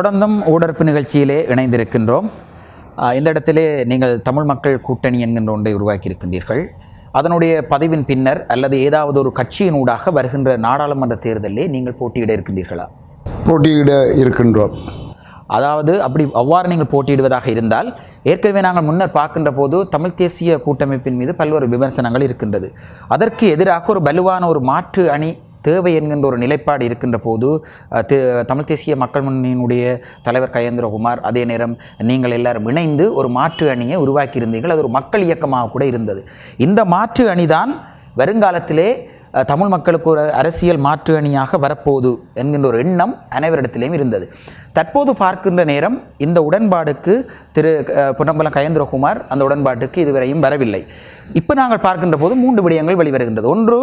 தொடர்ந்தும் ஊடறுப்பு நிகழ்ச்சியிலே இணைந்திருக்கின்றோம் இந்த இடத்திலே நீங்கள் தமிழ் மக்கள் கூட்டணி என்கின்ற ஒன்றை உருவாக்கியிருக்கின்றீர்கள் அதனுடைய பதிவின் பின்னர் அல்லது ஏதாவது ஒரு கட்சியின் ஊடாக வருகின்ற நாடாளுமன்ற தேர்தலிலே நீங்கள் போட்டியிட இருக்கின்றீர்களா போட்டியிட இருக்கின்றோம் அதாவது அப்படி அவ்வாறு நீங்கள் போட்டியிடுவதாக இருந்தால் ஏற்கனவே நாங்கள் முன்னர் பார்க்கின்ற போது தமிழ் தேசிய கூட்டமைப்பின் மீது பல்வேறு விமர்சனங்கள் இருக்கின்றது அதற்கு எதிராக ஒரு வலுவான ஒரு மாற்று அணி தேவை என்கின்ற ஒரு நிலைப்பாடு இருக்கின்ற போது தமிழ் தேசிய மக்கள் முன்னணியினுடைய தலைவர் கயேந்திரகுமார் அதே நேரம் நீங்கள் எல்லாரும் இணைந்து ஒரு மாற்று அணியை உருவாக்கியிருந்தீர்கள் அது ஒரு மக்கள் இயக்கமாக கூட இருந்தது இந்த மாற்று அணிதான் வருங்காலத்திலே தமிழ் மக்களுக்கு ஒரு அரசியல் மாற்று அணியாக வரப்போகுது என்கின்ற ஒரு எண்ணம் அனைவரிடத்திலேயும் இருந்தது தற்போது பார்க்கின்ற நேரம் இந்த உடன்பாடுக்கு திரு பொன்னம்பலம் கயந்திரகுமார் அந்த உடன்பாட்டுக்கு இதுவரையும் வரவில்லை இப்போ நாங்கள் பார்க்கின்ற போது மூன்று விடயங்கள் வெளிவருகின்றது ஒன்று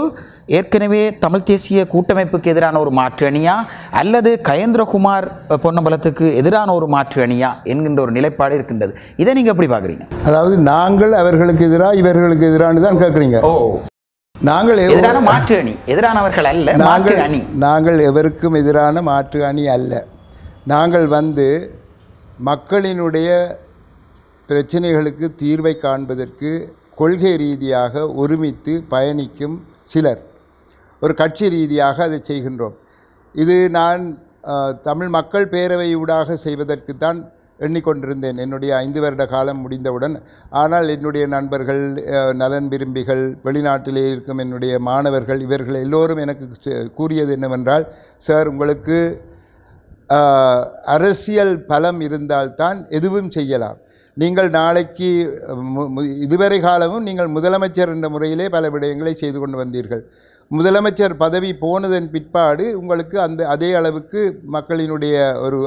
ஏற்கனவே தமிழ் தேசிய கூட்டமைப்புக்கு எதிரான ஒரு மாற்று அணியா அல்லது கயந்திரகுமார் பொன்னம்பலத்துக்கு எதிரான ஒரு மாற்று அணியா என்கின்ற ஒரு நிலைப்பாடு இருக்கின்றது இதை நீங்கள் எப்படி பார்க்குறீங்க அதாவது நாங்கள் அவர்களுக்கு எதிராக இவர்களுக்கு எதிரானு தான் கேட்குறீங்க ஓ நாங்கள் எதிரான மாற்று அணி எதிரானவர்கள் அல்ல நாங்கள் அணி நாங்கள் எவருக்கும் எதிரான மாற்று அணி அல்ல நாங்கள் வந்து மக்களினுடைய பிரச்சனைகளுக்கு தீர்வை காண்பதற்கு கொள்கை ரீதியாக ஒருமித்து பயணிக்கும் சிலர் ஒரு கட்சி ரீதியாக அதை செய்கின்றோம் இது நான் தமிழ் மக்கள் பேரவையூடாக செய்வதற்குத்தான் எண்ணிக்கொண்டிருந்தேன் என்னுடைய ஐந்து வருட காலம் முடிந்தவுடன் ஆனால் என்னுடைய நண்பர்கள் நலன் விரும்பிகள் வெளிநாட்டிலே இருக்கும் என்னுடைய மாணவர்கள் இவர்கள் எல்லோரும் எனக்கு கூறியது என்னவென்றால் சார் உங்களுக்கு அரசியல் பலம் இருந்தால்தான் எதுவும் செய்யலாம் நீங்கள் நாளைக்கு இதுவரை காலமும் நீங்கள் முதலமைச்சர் என்ற முறையிலே பல விடயங்களை செய்து கொண்டு வந்தீர்கள் முதலமைச்சர் பதவி போனதன் பிற்பாடு உங்களுக்கு அந்த அதே அளவுக்கு மக்களினுடைய ஒரு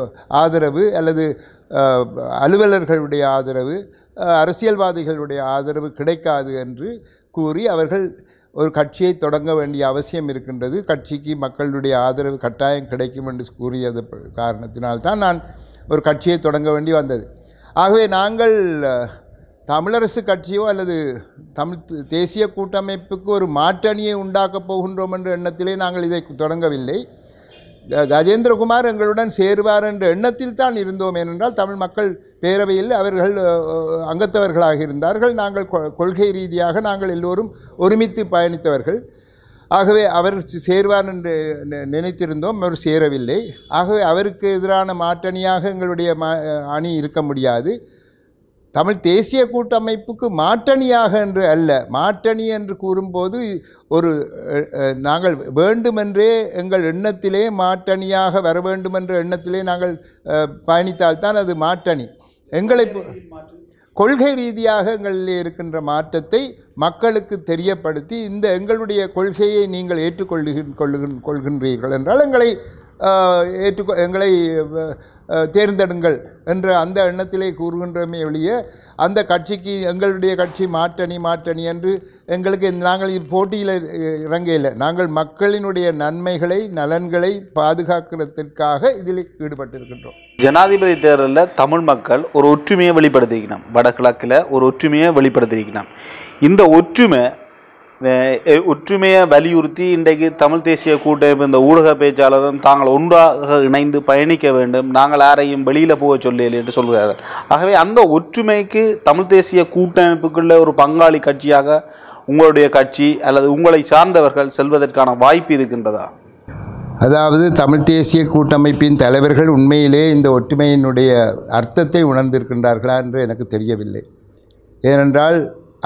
ஆதரவு அல்லது அலுவலர்களுடைய ஆதரவு அரசியல்வாதிகளுடைய ஆதரவு கிடைக்காது என்று கூறி அவர்கள் ஒரு கட்சியை தொடங்க வேண்டிய அவசியம் இருக்கின்றது கட்சிக்கு மக்களுடைய ஆதரவு கட்டாயம் கிடைக்கும் என்று கூறியது காரணத்தினால்தான் நான் ஒரு கட்சியை தொடங்க வேண்டி வந்தது ஆகவே நாங்கள் தமிழரசு கட்சியோ அல்லது தமிழ் தேசிய கூட்டமைப்புக்கு ஒரு மாற்றணியை உண்டாக்கப் போகின்றோம் என்ற எண்ணத்திலே நாங்கள் இதை தொடங்கவில்லை கஜேந்திரகுமார் எங்களுடன் சேருவார் என்ற எண்ணத்தில் தான் இருந்தோம் ஏனென்றால் தமிழ் மக்கள் பேரவையில் அவர்கள் அங்கத்தவர்களாக இருந்தார்கள் நாங்கள் கொள்கை ரீதியாக நாங்கள் எல்லோரும் ஒருமித்து பயணித்தவர்கள் ஆகவே அவர் சேர்வார் என்று நினைத்திருந்தோம் அவர் சேரவில்லை ஆகவே அவருக்கு எதிரான மாற்றணியாக எங்களுடைய அணி இருக்க முடியாது தமிழ் தேசிய கூட்டமைப்புக்கு மாட்டணியாக என்று அல்ல மாட்டணி என்று கூறும்போது ஒரு நாங்கள் வேண்டுமென்றே எங்கள் எண்ணத்திலே மாட்டணியாக வர என்ற எண்ணத்திலே நாங்கள் பயணித்தால்தான் அது மாட்டணி எங்களை கொள்கை ரீதியாக எங்களிலே இருக்கின்ற மாற்றத்தை மக்களுக்கு தெரியப்படுத்தி இந்த எங்களுடைய கொள்கையை நீங்கள் ஏற்றுக்கொள்ளுகின் கொள்ளுகின் கொள்கின்றீர்கள் என்றால் எங்களை ஏற்றுக்கொ எங்களை தேர்ந்தெடுங்கள் என்ற அந்த எண்ணத்திலே கூறுகின்றமே ஒழிய அந்த கட்சிக்கு எங்களுடைய கட்சி மாற்றணி மாற்றணி என்று எங்களுக்கு நாங்கள் போட்டியில் இறங்கையில் நாங்கள் மக்களினுடைய நன்மைகளை நலன்களை பாதுகாக்கிறதுக்காக இதில் ஈடுபட்டிருக்கின்றோம் ஜனாதிபதி தேர்தலில் தமிழ் மக்கள் ஒரு ஒற்றுமையை வெளிப்படுத்திக்கணும் வடகிழக்கில் ஒரு ஒற்றுமையை வெளிப்படுத்திக்கணும் இந்த ஒற்றுமை ஒற்றுமையை வலியுறுத்தி இன்றைக்கு தமிழ் தேசிய கூட்டமைப்பு இந்த ஊடக பேச்சாளரும் தாங்கள் ஒன்றாக இணைந்து பயணிக்க வேண்டும் நாங்கள் யாரையும் வெளியில் போக சொல்லல என்று சொல்கிறார்கள் ஆகவே அந்த ஒற்றுமைக்கு தமிழ் தேசிய கூட்டமைப்புக்குள்ள ஒரு பங்காளி கட்சியாக உங்களுடைய கட்சி அல்லது உங்களை சார்ந்தவர்கள் செல்வதற்கான வாய்ப்பு இருக்கின்றதா அதாவது தமிழ் தேசிய கூட்டமைப்பின் தலைவர்கள் உண்மையிலே இந்த ஒற்றுமையினுடைய அர்த்தத்தை உணர்ந்திருக்கின்றார்களா என்று எனக்கு தெரியவில்லை ஏனென்றால்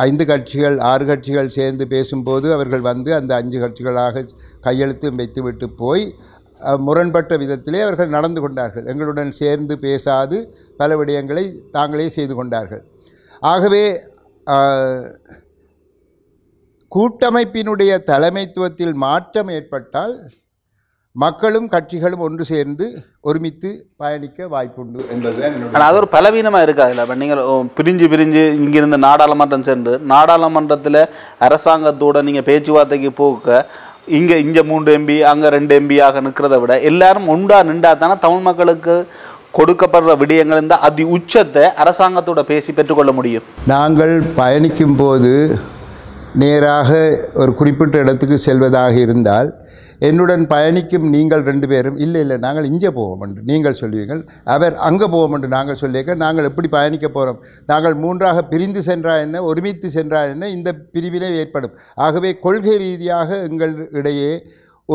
ஐந்து கட்சிகள் ஆறு கட்சிகள் சேர்ந்து பேசும்போது அவர்கள் வந்து அந்த அஞ்சு கட்சிகளாக கையெழுத்து வைத்துவிட்டு போய் முரண்பட்ட விதத்திலே அவர்கள் நடந்து கொண்டார்கள் எங்களுடன் சேர்ந்து பேசாது பல விடயங்களை தாங்களே செய்து கொண்டார்கள் ஆகவே கூட்டமைப்பினுடைய தலைமைத்துவத்தில் மாற்றம் ஏற்பட்டால் மக்களும் கட்சிகளும் ஒன்று சேர்ந்து ஒருமித்து பயணிக்க வாய்ப்புண்டு என்பது ஆனால் அது ஒரு பலவீனமாக இருக்குது அதில் இப்போ நீங்கள் பிரிஞ்சு பிரிஞ்சு இங்கிருந்து நாடாளுமன்றம் சென்று நாடாளுமன்றத்தில் அரசாங்கத்தோட நீங்கள் பேச்சுவார்த்தைக்கு போக்க இங்கே இங்கே மூன்று எம்பி அங்கே ரெண்டு எம்பியாக நிற்கிறத விட எல்லாரும் உண்டா நின்றா தானே தமிழ் மக்களுக்கு கொடுக்கப்படுற விடயங்கள் இந்த அதி உச்சத்தை அரசாங்கத்தோட பேசி பெற்றுக்கொள்ள முடியும் நாங்கள் பயணிக்கும் போது நேராக ஒரு குறிப்பிட்ட இடத்துக்கு செல்வதாக இருந்தால் என்னுடன் பயணிக்கும் நீங்கள் ரெண்டு பேரும் இல்லை இல்லை நாங்கள் இங்கே போவோம் என்று நீங்கள் சொல்லுவீங்கள் அவர் அங்கே போவோம் என்று நாங்கள் சொல்லியிருக்க நாங்கள் எப்படி பயணிக்க போகிறோம் நாங்கள் மூன்றாக பிரிந்து சென்றா என்ன ஒருமித்து சென்றா என்ன இந்த பிரிவிலே ஏற்படும் ஆகவே கொள்கை ரீதியாக எங்கள் இடையே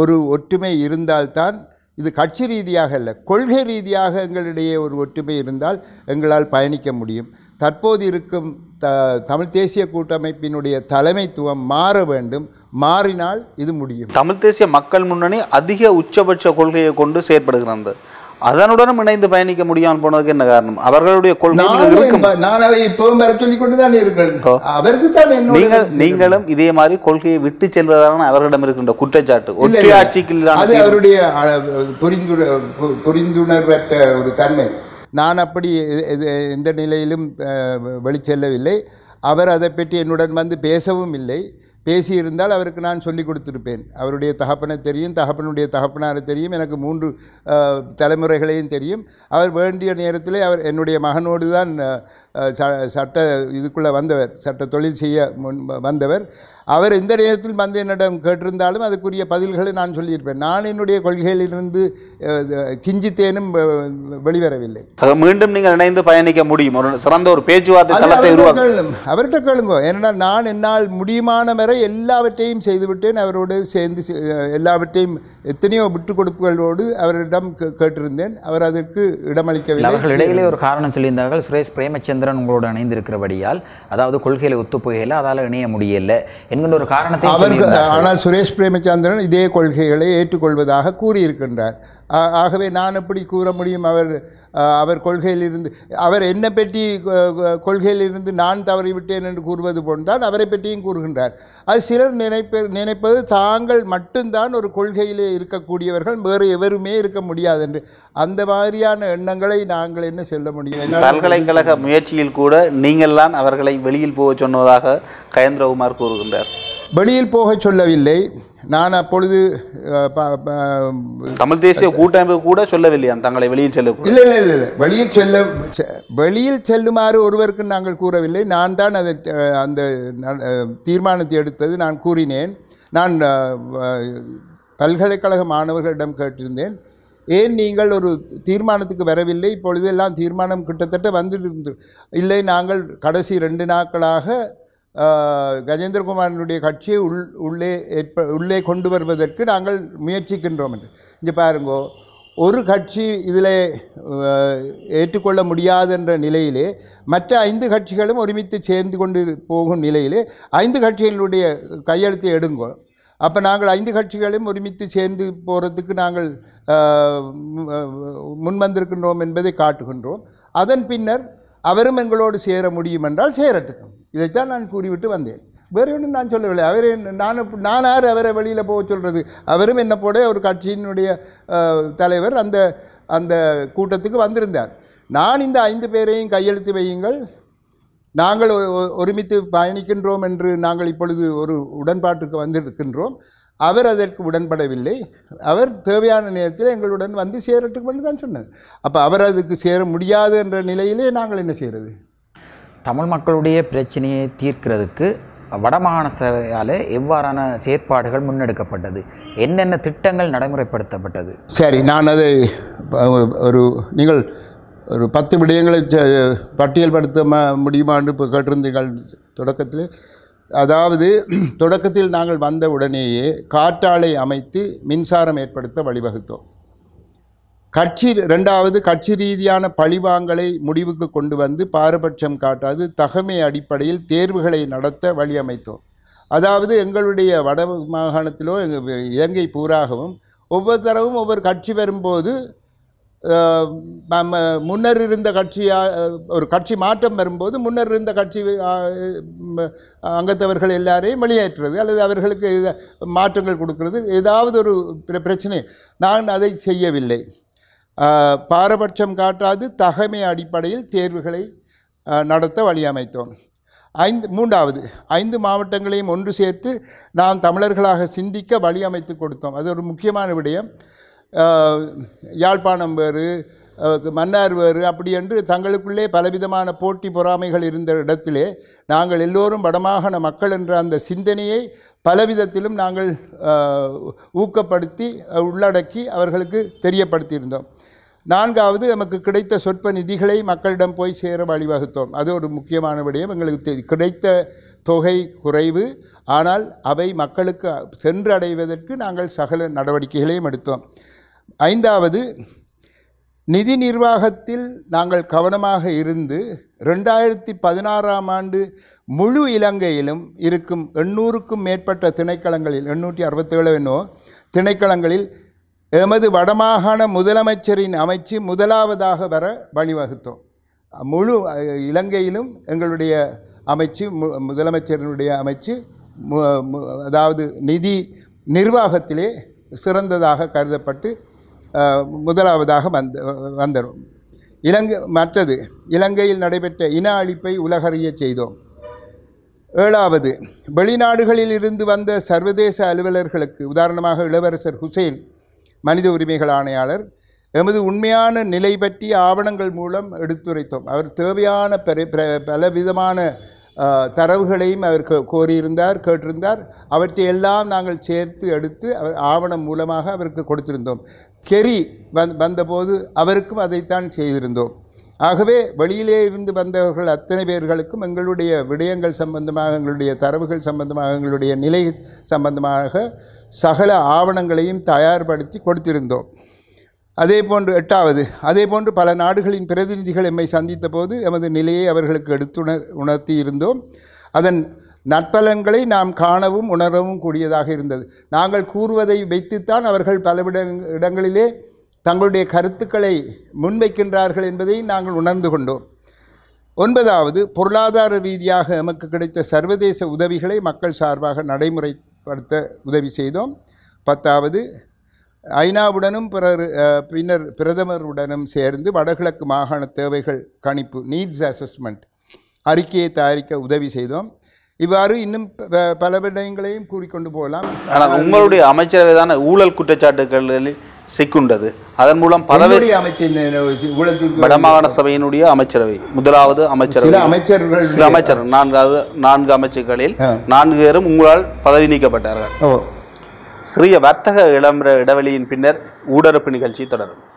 ஒரு ஒற்றுமை இருந்தால்தான் இது கட்சி ரீதியாக அல்ல கொள்கை ரீதியாக எங்களிடையே ஒரு ஒற்றுமை இருந்தால் எங்களால் பயணிக்க முடியும் தற்போது இருக்கும் த தமிழ் தேசிய கூட்டமைப்பினுடைய தலைமைத்துவம் மாற வேண்டும் மாறினால் இது முடியும் தமிழ் தேசிய மக்கள் முன்னணி அதிக உச்சபட்ச கொள்கையை கொண்டு செயற்படுகிறது அதனுடனும் இணைந்து பயணிக்க முடியாமல் போனதுக்கு என்ன காரணம் அவர்களுடைய கொள்கை நீங்கள் நீங்களும் இதே மாதிரி கொள்கையை விட்டு செல்வதான அவர்களிடம் இருக்கின்ற குற்றச்சாட்டு ஒற்றை ஆட்சிக்கு அது அவருடைய புரிந்துணர்வற்ற ஒரு தன்மை நான் அப்படி எந்த நிலையிலும் வெளிச்செல்லவில்லை அவர் அதை பற்றி என்னுடன் வந்து பேசவும் இல்லை பேசியிருந்தால் அவருக்கு நான் சொல்லி கொடுத்துருப்பேன் அவருடைய தகப்பனை தெரியும் தகப்பனுடைய தகப்பனார் தெரியும் எனக்கு மூன்று தலைமுறைகளையும் தெரியும் அவர் வேண்டிய நேரத்தில் அவர் என்னுடைய மகனோடு தான் ச சட்ட இதுக்குள்ளே வந்தவர் சட்ட தொழில் செய்ய முன் வந்தவர் அவர் எந்த நேரத்தில் வந்து என்னிடம் கேட்டிருந்தாலும் அதுக்குரிய பதில்களை நான் சொல்லியிருப்பேன் நான் என்னுடைய கொள்கையிலிருந்து கிஞ்சித்தேனும் வெளிவரவில்லை மீண்டும் நீங்கள் இணைந்து பயணிக்க முடியும் ஒரு சிறந்த ஒரு பேச்சுவார்த்தை அவர்கிட்ட கேளுங்க ஏன்னா நான் என்னால் முடியுமான வரை எல்லாவற்றையும் செய்துவிட்டேன் அவரோடு சேர்ந்து எல்லாவற்றையும் எத்தனையோ விட்டுக் கொடுப்புகளோடு அவரிடம் கேட்டிருந்தேன் அவர் அதற்கு இடமளிக்கவில்லை அவர்கள் இடையிலே ஒரு காரணம் சொல்லியிருந்தார்கள் சுரேஷ் பிரேமச்சந்திரன் சந்திரன் உங்களோடு இணைந்திருக்கிறபடியால் அதாவது கொள்கையில் ஒத்து போகையில் அதால் இணைய முடியல என்கின்ற ஒரு காரணத்தை ஆனால் சுரேஷ் பிரேமச்சந்திரன் இதே கொள்கைகளை ஏற்றுக்கொள்வதாக கூறியிருக்கின்றார் ஆகவே நான் எப்படி கூற முடியும் அவர் அவர் கொள்கையிலிருந்து அவர் என்னை பற்றி கொள்கையிலிருந்து நான் தவறிவிட்டேன் என்று கூறுவது போன்தான் அவரை பற்றியும் கூறுகின்றார் அது சிலர் நினைப்ப நினைப்பது தாங்கள் மட்டும்தான் ஒரு கொள்கையிலே இருக்கக்கூடியவர்கள் வேறு எவருமே இருக்க முடியாது என்று அந்த மாதிரியான எண்ணங்களை நாங்கள் என்ன சொல்ல முடியும் பல்கலைக்கழக முயற்சியில் கூட நீங்கள்தான் அவர்களை வெளியில் போக சொன்னதாக கயந்திரகுமார் கூறுகின்றார் வெளியில் போக சொல்லவில்லை நான் அப்பொழுது தமிழ் தேசிய கூட்டமைப்பு கூட சொல்லவில்லை தங்களை வெளியில் செல்ல இல்லை இல்லை இல்லை இல்லை வெளியில் செல்ல வெளியில் செல்லுமாறு ஒருவருக்கு நாங்கள் கூறவில்லை நான் தான் அதை அந்த தீர்மானத்தை எடுத்தது நான் கூறினேன் நான் பல்கலைக்கழக மாணவர்களிடம் கேட்டிருந்தேன் ஏன் நீங்கள் ஒரு தீர்மானத்துக்கு வரவில்லை இப்பொழுது எல்லாம் தீர்மானம் கிட்டத்தட்ட வந்து இல்லை நாங்கள் கடைசி ரெண்டு நாட்களாக கஜேந்திரகுமாரனுடைய கட்சியை உள் உள்ளே ஏற்ப உள்ளே கொண்டு வருவதற்கு நாங்கள் முயற்சிக்கின்றோம் என்று இங்கே பாருங்கோ ஒரு கட்சி இதில் ஏற்றுக்கொள்ள முடியாது என்ற நிலையிலே மற்ற ஐந்து கட்சிகளும் ஒருமித்து சேர்ந்து கொண்டு போகும் நிலையிலே ஐந்து கட்சிகளுடைய கையெழுத்தை எடுங்கோ அப்போ நாங்கள் ஐந்து கட்சிகளையும் ஒருமித்து சேர்ந்து போகிறதுக்கு நாங்கள் முன்வந்திருக்கின்றோம் என்பதை காட்டுகின்றோம் அதன் பின்னர் அவரும் எங்களோடு சேர முடியும் என்றால் சேரட்டும் இதைத்தான் நான் கூறிவிட்டு வந்தேன் வேறு ஒன்றும் நான் சொல்லவில்லை அவரே நான் நான் யார் அவரை வெளியில் போக சொல்கிறது அவரும் என்ன போட ஒரு கட்சியினுடைய தலைவர் அந்த அந்த கூட்டத்துக்கு வந்திருந்தார் நான் இந்த ஐந்து பேரையும் கையெழுத்து வையுங்கள் நாங்கள் ஒருமித்து பயணிக்கின்றோம் என்று நாங்கள் இப்பொழுது ஒரு உடன்பாட்டுக்கு வந்திருக்கின்றோம் அவர் அதற்கு உடன்படவில்லை அவர் தேவையான நேரத்தில் எங்களுடன் வந்து சேரட்டுக்கு என்று தான் சொன்னார் அப்போ அவர் அதுக்கு சேர முடியாது என்ற நிலையிலே நாங்கள் என்ன செய்கிறது தமிழ் மக்களுடைய பிரச்சனையை தீர்க்கிறதுக்கு வடமாகாண சபையால் எவ்வாறான செயற்பாடுகள் முன்னெடுக்கப்பட்டது என்னென்ன திட்டங்கள் நடைமுறைப்படுத்தப்பட்டது சரி நான் அதை ஒரு நீங்கள் ஒரு பத்து விடயங்களை பட்டியல்படுத்த முடியுமா என்று இப்போ கேட்டிருந்தீர்கள் தொடக்கத்தில் அதாவது தொடக்கத்தில் நாங்கள் வந்த உடனேயே காற்றாலை அமைத்து மின்சாரம் ஏற்படுத்த வழிவகுத்தோம் கட்சி ரெண்டாவது கட்சி ரீதியான பழிவாங்கலை முடிவுக்கு கொண்டு வந்து பாரபட்சம் காட்டாது தகமை அடிப்படையில் தேர்வுகளை நடத்த வழியமைத்தோம் அதாவது எங்களுடைய வட மாகாணத்திலோ எங்கள் இலங்கை பூராகவும் ஒவ்வொரு தரவும் ஒவ்வொரு கட்சி வரும்போது முன்னர் இருந்த கட்சியாக ஒரு கட்சி மாற்றம் வரும்போது முன்னர் இருந்த கட்சி அங்கத்தவர்கள் எல்லாரையும் வெளியேற்றுறது அல்லது அவர்களுக்கு மாற்றங்கள் கொடுக்கறது ஏதாவது ஒரு பிரச்சனை நான் அதை செய்யவில்லை பாரபட்சம் காட்டாது தகமை அடிப்படையில் தேர்வுகளை நடத்த வழியமைத்தோம் ஐந்து மூன்றாவது ஐந்து மாவட்டங்களையும் ஒன்று சேர்த்து நாம் தமிழர்களாக சிந்திக்க வழியமைத்து கொடுத்தோம் அது ஒரு முக்கியமான விடயம் யாழ்ப்பாணம் வேறு மன்னார் வேறு அப்படி என்று தங்களுக்குள்ளே பலவிதமான போட்டி பொறாமைகள் இருந்த இடத்திலே நாங்கள் எல்லோரும் வடமாகாண மக்கள் என்ற அந்த சிந்தனையை பலவிதத்திலும் நாங்கள் ஊக்கப்படுத்தி உள்ளடக்கி அவர்களுக்கு தெரியப்படுத்தியிருந்தோம் நான்காவது நமக்கு கிடைத்த சொற்ப நிதிகளை மக்களிடம் போய் சேர வழிவகுத்தோம் அது ஒரு முக்கியமான விடயம் எங்களுக்கு கிடைத்த தொகை குறைவு ஆனால் அவை மக்களுக்கு சென்றடைவதற்கு நாங்கள் சகல நடவடிக்கைகளையும் எடுத்தோம் ஐந்தாவது நிதி நிர்வாகத்தில் நாங்கள் கவனமாக இருந்து ரெண்டாயிரத்தி பதினாறாம் ஆண்டு முழு இலங்கையிலும் இருக்கும் எண்ணூறுக்கும் மேற்பட்ட திணைக்களங்களில் எண்ணூற்றி அறுபத்தேழு என்னோ திணைக்களங்களில் எமது வடமாகாண முதலமைச்சரின் அமைச்சு முதலாவதாக வர வழிவகுத்தோம் முழு இலங்கையிலும் எங்களுடைய அமைச்சு முதலமைச்சரினுடைய அமைச்சு அதாவது நிதி நிர்வாகத்திலே சிறந்ததாக கருதப்பட்டு முதலாவதாக வந்து வந்தரும் இலங்கை மற்றது இலங்கையில் நடைபெற்ற இன அழிப்பை உலகறிய செய்தோம் ஏழாவது வெளிநாடுகளில் இருந்து வந்த சர்வதேச அலுவலர்களுக்கு உதாரணமாக இளவரசர் ஹுசேன் மனித உரிமைகள் ஆணையாளர் எமது உண்மையான நிலை பற்றி ஆவணங்கள் மூலம் எடுத்துரைத்தோம் அவர் தேவையான பலவிதமான தரவுகளையும் அவர் கோரியிருந்தார் கேட்டிருந்தார் அவற்றையெல்லாம் நாங்கள் சேர்த்து எடுத்து அவர் ஆவணம் மூலமாக அவருக்கு கொடுத்திருந்தோம் கெரி வந் வந்தபோது அவருக்கும் அதைத்தான் செய்திருந்தோம் ஆகவே வெளியிலே இருந்து வந்தவர்கள் அத்தனை பேர்களுக்கும் எங்களுடைய விடயங்கள் சம்பந்தமாக எங்களுடைய தரவுகள் சம்பந்தமாக எங்களுடைய நிலை சம்பந்தமாக சகல ஆவணங்களையும் தயார்படுத்தி கொடுத்திருந்தோம் அதே போன்று எட்டாவது அதே போன்று பல நாடுகளின் பிரதிநிதிகள் எம்மை சந்தித்த போது எமது நிலையை அவர்களுக்கு எடுத்து உணர்த்தி இருந்தோம் அதன் நற்பலன்களை நாம் காணவும் உணரவும் கூடியதாக இருந்தது நாங்கள் கூறுவதை வைத்துத்தான் அவர்கள் பல இடங்களிலே தங்களுடைய கருத்துக்களை முன்வைக்கின்றார்கள் என்பதை நாங்கள் உணர்ந்து கொண்டோம் ஒன்பதாவது பொருளாதார ரீதியாக எமக்கு கிடைத்த சர்வதேச உதவிகளை மக்கள் சார்பாக நடைமுறைப்படுத்த உதவி செய்தோம் பத்தாவது ஐநாவுடனும் பிறர் பின்னர் பிரதமருடனும் சேர்ந்து வடகிழக்கு மாகாண தேவைகள் கணிப்பு நீட்ஸ் அசஸ்மெண்ட் அறிக்கையை தயாரிக்க உதவி செய்தோம் இவ்வாறு இன்னும் பல விடயங்களையும் கூறிக்கொண்டு போகலாம் ஆனால் உங்களுடைய அமைச்சரவை தானே ஊழல் குற்றச்சாட்டுகளில் சிக்குண்டது அதன் மூலம் பதவி வடமாகாண சபையினுடைய அமைச்சரவை முதலாவது அமைச்சரவை அமைச்சர்கள் சில அமைச்சர் நான்காவது நான்கு அமைச்சர்களில் நான்கு பேரும் உங்களால் பதவி நீக்கப்பட்டார்கள் சிறிய வர்த்தக இளம்பர இடைவெளியின் பின்னர் ஊடறுப்பு நிகழ்ச்சி தொடரும்